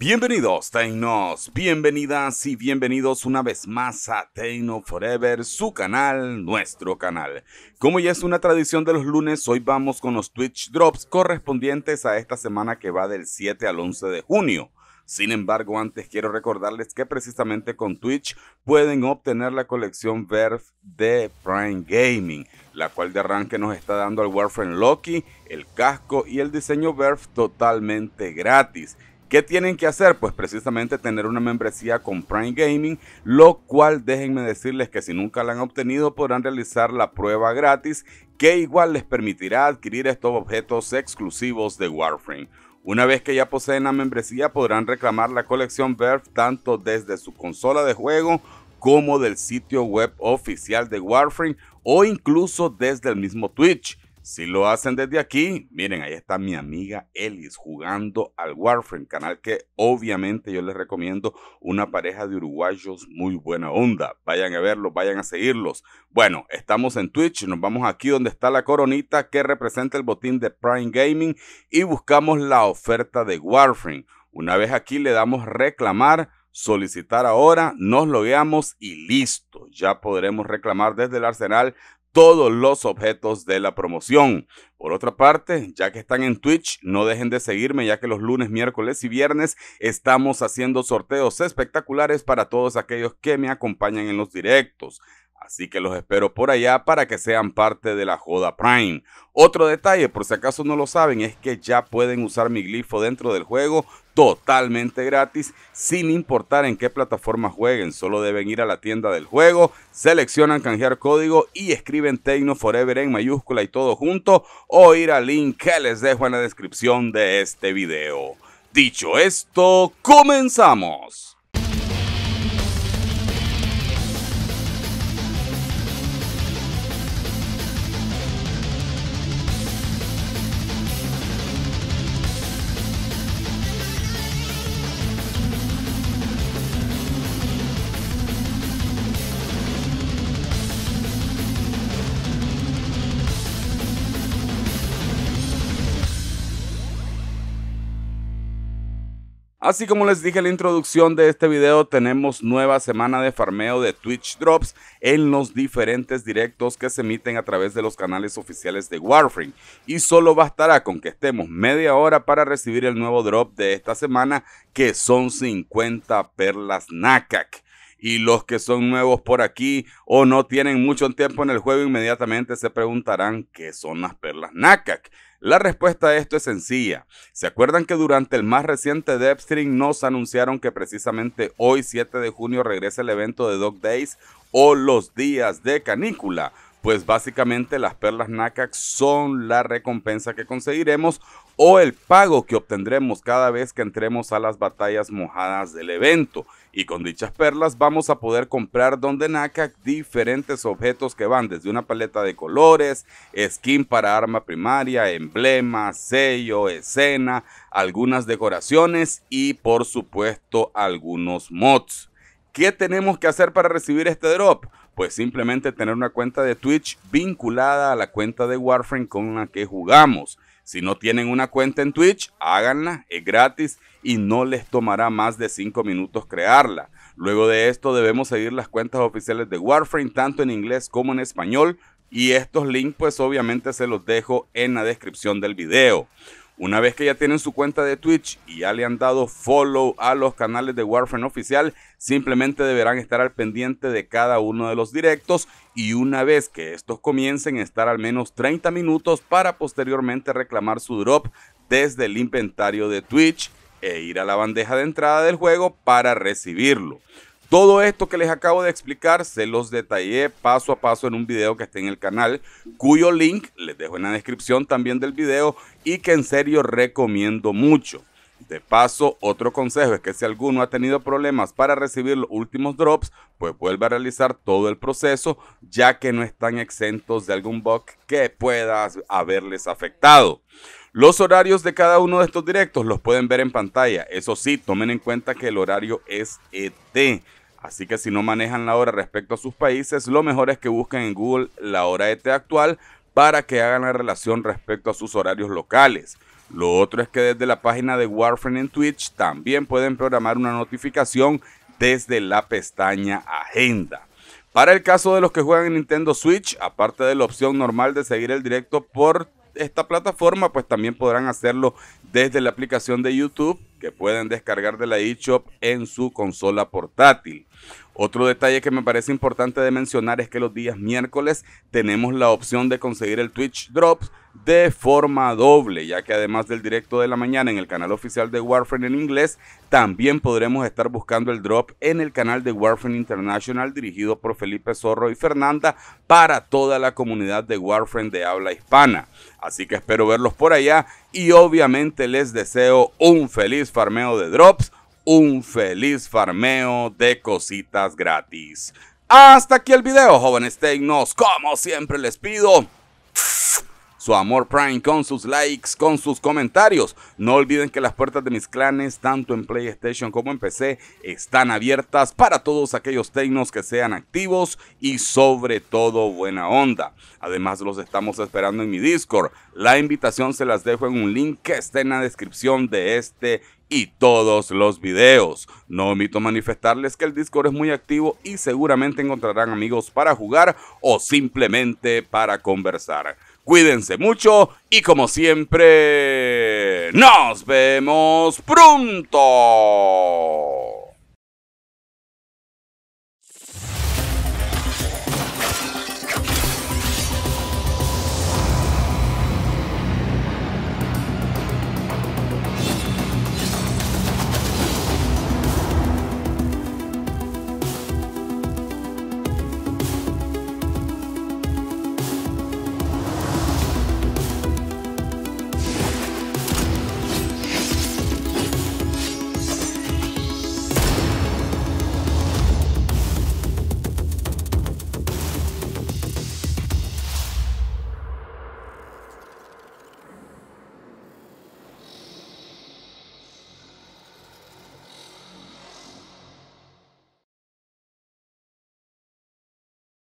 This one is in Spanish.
Bienvenidos, teinos. bienvenidas y bienvenidos una vez más a Teino Forever, su canal, nuestro canal. Como ya es una tradición de los lunes, hoy vamos con los Twitch Drops correspondientes a esta semana que va del 7 al 11 de junio. Sin embargo, antes quiero recordarles que precisamente con Twitch pueden obtener la colección Verve de Prime Gaming, la cual de arranque nos está dando al Warframe Loki, el casco y el diseño Verve totalmente gratis. ¿Qué tienen que hacer? Pues precisamente tener una membresía con Prime Gaming, lo cual déjenme decirles que si nunca la han obtenido podrán realizar la prueba gratis que igual les permitirá adquirir estos objetos exclusivos de Warframe. Una vez que ya poseen la membresía podrán reclamar la colección Verve tanto desde su consola de juego como del sitio web oficial de Warframe o incluso desde el mismo Twitch. Si lo hacen desde aquí, miren, ahí está mi amiga Ellis jugando al Warframe, canal que obviamente yo les recomiendo una pareja de uruguayos muy buena onda. Vayan a verlos, vayan a seguirlos. Bueno, estamos en Twitch, nos vamos aquí donde está la coronita que representa el botín de Prime Gaming y buscamos la oferta de Warframe. Una vez aquí le damos reclamar solicitar ahora, nos logueamos y listo. Ya podremos reclamar desde el arsenal todos los objetos de la promoción. Por otra parte, ya que están en Twitch, no dejen de seguirme ya que los lunes, miércoles y viernes estamos haciendo sorteos espectaculares para todos aquellos que me acompañan en los directos. Así que los espero por allá para que sean parte de la Joda Prime. Otro detalle, por si acaso no lo saben, es que ya pueden usar mi glifo dentro del juego totalmente gratis, sin importar en qué plataforma jueguen. Solo deben ir a la tienda del juego, seleccionan canjear código y escriben Tecno Forever en mayúscula y todo junto, o ir al link que les dejo en la descripción de este video. Dicho esto, comenzamos. Así como les dije en la introducción de este video, tenemos nueva semana de farmeo de Twitch Drops en los diferentes directos que se emiten a través de los canales oficiales de Warframe. Y solo bastará con que estemos media hora para recibir el nuevo drop de esta semana, que son 50 perlas NACAC y los que son nuevos por aquí o no tienen mucho tiempo en el juego inmediatamente se preguntarán qué son las perlas NACAC. La respuesta a esto es sencilla. ¿Se acuerdan que durante el más reciente Devstream nos anunciaron que precisamente hoy 7 de junio regresa el evento de Dog Days o los días de canícula? pues básicamente las perlas NACAC son la recompensa que conseguiremos o el pago que obtendremos cada vez que entremos a las batallas mojadas del evento. Y con dichas perlas vamos a poder comprar donde NACAC diferentes objetos que van desde una paleta de colores, skin para arma primaria, emblema, sello, escena, algunas decoraciones y por supuesto algunos mods. ¿Qué tenemos que hacer para recibir este drop? pues simplemente tener una cuenta de Twitch vinculada a la cuenta de Warframe con la que jugamos. Si no tienen una cuenta en Twitch, háganla, es gratis y no les tomará más de 5 minutos crearla. Luego de esto debemos seguir las cuentas oficiales de Warframe tanto en inglés como en español y estos links pues obviamente se los dejo en la descripción del video. Una vez que ya tienen su cuenta de Twitch y ya le han dado follow a los canales de Warframe oficial, simplemente deberán estar al pendiente de cada uno de los directos y una vez que estos comiencen estar al menos 30 minutos para posteriormente reclamar su drop desde el inventario de Twitch e ir a la bandeja de entrada del juego para recibirlo. Todo esto que les acabo de explicar se los detallé paso a paso en un video que está en el canal, cuyo link les dejo en la descripción también del video y que en serio recomiendo mucho. De paso, otro consejo es que si alguno ha tenido problemas para recibir los últimos drops, pues vuelva a realizar todo el proceso, ya que no están exentos de algún bug que pueda haberles afectado. Los horarios de cada uno de estos directos los pueden ver en pantalla. Eso sí, tomen en cuenta que el horario es ET. Así que si no manejan la hora respecto a sus países, lo mejor es que busquen en Google la hora ET actual para que hagan la relación respecto a sus horarios locales. Lo otro es que desde la página de Warframe en Twitch también pueden programar una notificación desde la pestaña Agenda. Para el caso de los que juegan en Nintendo Switch, aparte de la opción normal de seguir el directo por esta plataforma, pues también podrán hacerlo desde la aplicación de YouTube que pueden descargar de la eShop en su consola portátil. Otro detalle que me parece importante de mencionar es que los días miércoles tenemos la opción de conseguir el Twitch Drops de forma doble, ya que además del directo de la mañana en el canal oficial de Warframe en inglés, también podremos estar buscando el drop en el canal de Warframe International dirigido por Felipe Zorro y Fernanda para toda la comunidad de Warframe de habla hispana. Así que espero verlos por allá y obviamente les deseo un feliz farmeo de drops, un feliz farmeo de cositas gratis. Hasta aquí el video, jóvenes tecnos. Como siempre les pido, su amor Prime con sus likes, con sus comentarios. No olviden que las puertas de mis clanes, tanto en PlayStation como en PC, están abiertas para todos aquellos tecnos que sean activos y sobre todo buena onda. Además los estamos esperando en mi Discord. La invitación se las dejo en un link que está en la descripción de este y todos los videos. No omito manifestarles que el Discord es muy activo y seguramente encontrarán amigos para jugar o simplemente para conversar. Cuídense mucho y como siempre, nos vemos pronto.